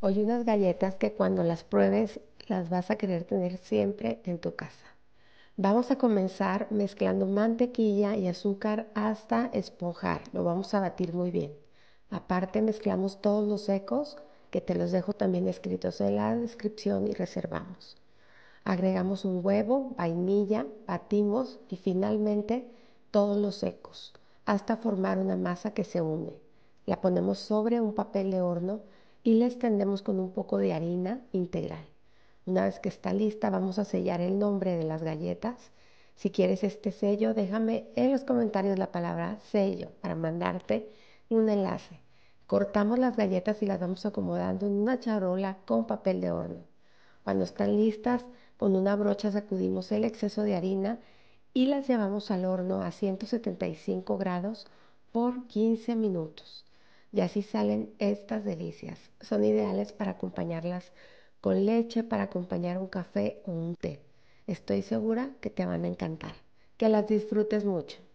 Hoy unas galletas que cuando las pruebes las vas a querer tener siempre en tu casa. Vamos a comenzar mezclando mantequilla y azúcar hasta esponjar. Lo vamos a batir muy bien. Aparte mezclamos todos los secos que te los dejo también escritos en la descripción y reservamos. Agregamos un huevo, vainilla, batimos y finalmente todos los secos hasta formar una masa que se une. La ponemos sobre un papel de horno y la extendemos con un poco de harina integral. Una vez que está lista vamos a sellar el nombre de las galletas. Si quieres este sello, déjame en los comentarios la palabra sello para mandarte un enlace. Cortamos las galletas y las vamos acomodando en una charola con papel de horno. Cuando están listas, con una brocha sacudimos el exceso de harina y las llevamos al horno a 175 grados por 15 minutos y así salen estas delicias. Son ideales para acompañarlas con leche, para acompañar un café o un té. Estoy segura que te van a encantar. Que las disfrutes mucho.